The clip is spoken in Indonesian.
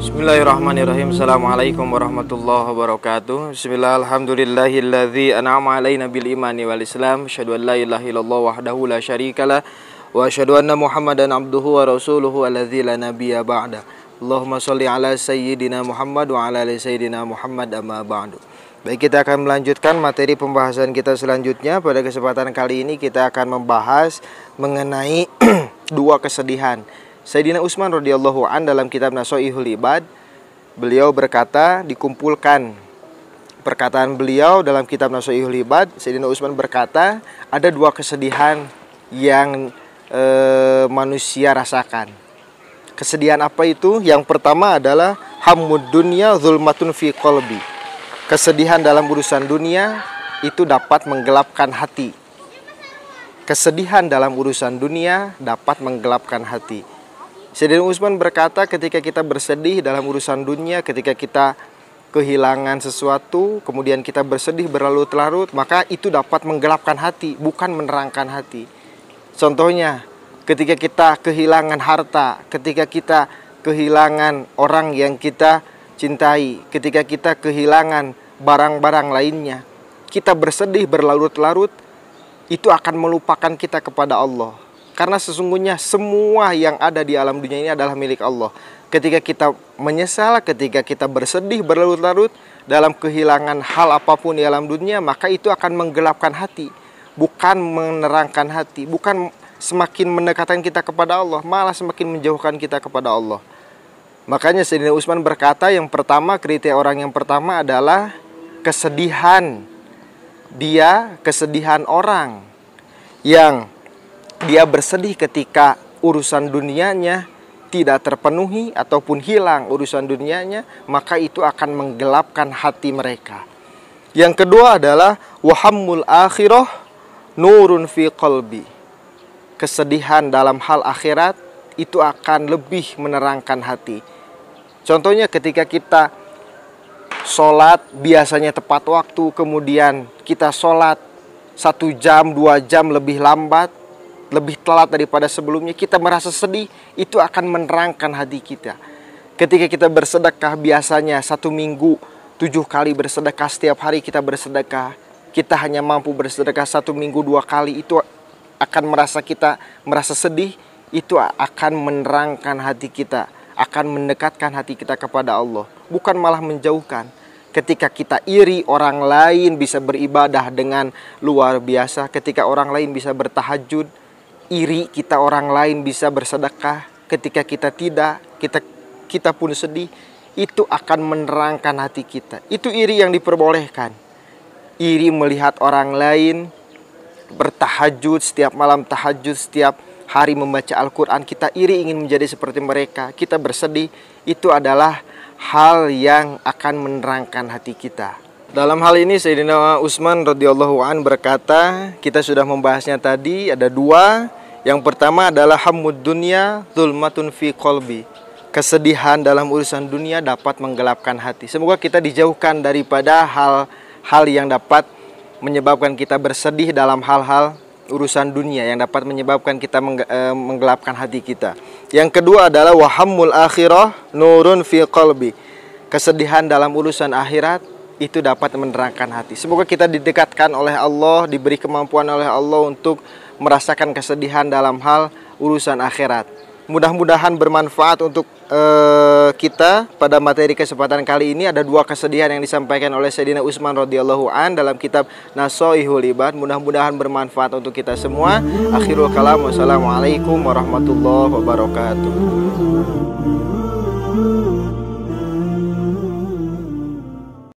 Bismillahirrahmanirrahim Assalamualaikum warahmatullahi wabarakatuh Bismillah alhamdulillahilladzi an'ama alaina bil imani wal islam Asyadu an la ilaha illallah wahdahu la syarikala Wa asyadu anna muhammadan abduhu wa rasuluhu alladzi la nabiya ba'da Allahumma salli ala sayyidina muhammad wa ala ali sayyidina muhammad amma ba'du Baik, kita akan melanjutkan materi pembahasan kita selanjutnya. Pada kesempatan kali ini kita akan membahas mengenai dua kesedihan. Sayyidina Utsman radhiyallahu an dalam kitab Nasoihul Ibad, beliau berkata dikumpulkan perkataan beliau dalam kitab Nasoihul Ibad, Sayyidina Utsman berkata ada dua kesedihan yang e, manusia rasakan. Kesedihan apa itu? Yang pertama adalah hamud dunia zulmatun fi qalbi Kesedihan dalam urusan dunia itu dapat menggelapkan hati. Kesedihan dalam urusan dunia dapat menggelapkan hati. Sayyidina Usman berkata ketika kita bersedih dalam urusan dunia, ketika kita kehilangan sesuatu, kemudian kita bersedih berlarut-larut, maka itu dapat menggelapkan hati, bukan menerangkan hati. Contohnya, ketika kita kehilangan harta, ketika kita kehilangan orang yang kita cintai, ketika kita kehilangan barang-barang lainnya, kita bersedih berlarut-larut, itu akan melupakan kita kepada Allah. Karena sesungguhnya semua yang ada di alam dunia ini adalah milik Allah. Ketika kita menyesal, ketika kita bersedih berlarut-larut dalam kehilangan hal apapun di alam dunia, maka itu akan menggelapkan hati, bukan menerangkan hati, bukan semakin mendekatkan kita kepada Allah, malah semakin menjauhkan kita kepada Allah. Makanya Sayyidina Utsman berkata yang pertama kriteria orang yang pertama adalah kesedihan dia, kesedihan orang yang dia bersedih ketika urusan dunianya tidak terpenuhi ataupun hilang urusan dunianya, maka itu akan menggelapkan hati mereka. Yang kedua adalah wahamul akhirah nurun fi qalbi. Kesedihan dalam hal akhirat itu akan lebih menerangkan hati. Contohnya ketika kita sholat biasanya tepat waktu, kemudian kita sholat satu jam, dua jam lebih lambat, lebih telat daripada sebelumnya, kita merasa sedih, itu akan menerangkan hati kita. Ketika kita bersedekah biasanya satu minggu tujuh kali bersedekah setiap hari kita bersedekah, kita hanya mampu bersedekah satu minggu dua kali itu akan merasa kita merasa sedih, itu akan menerangkan hati kita, akan mendekatkan hati kita kepada Allah bukan malah menjauhkan. Ketika kita iri, orang lain bisa beribadah dengan luar biasa. Ketika orang lain bisa bertahajud, iri kita orang lain bisa bersedekah. Ketika kita tidak, kita kita pun sedih. Itu akan menerangkan hati kita. Itu iri yang diperbolehkan. Iri melihat orang lain bertahajud setiap malam tahajud setiap hari membaca Al-Quran kita iri ingin menjadi seperti mereka kita bersedih itu adalah hal yang akan menerangkan hati kita. Dalam hal ini Sayyidina Utsman radhiyallahu an berkata, kita sudah membahasnya tadi ada dua. Yang pertama adalah hamud dunia zulmatun fi kolbi. Kesedihan dalam urusan dunia dapat menggelapkan hati. Semoga kita dijauhkan daripada hal-hal yang dapat menyebabkan kita bersedih dalam hal-hal urusan dunia yang dapat menyebabkan kita eh, menggelapkan hati kita. Yang kedua adalah wahamul akhirah nurun fi qalbi. Kesedihan dalam urusan akhirat itu dapat menerangkan hati. Semoga kita didekatkan oleh Allah, diberi kemampuan oleh Allah untuk merasakan kesedihan dalam hal urusan akhirat. Mudah-mudahan bermanfaat untuk uh, kita pada materi kesempatan kali ini ada dua kesedihan yang disampaikan oleh Sayyidina Utsman radhiyallahu an dalam kitab Nasoihul Ibad. Mudah-mudahan bermanfaat untuk kita semua. Akhirul kalam. Wassalamualaikum warahmatullahi wabarakatuh.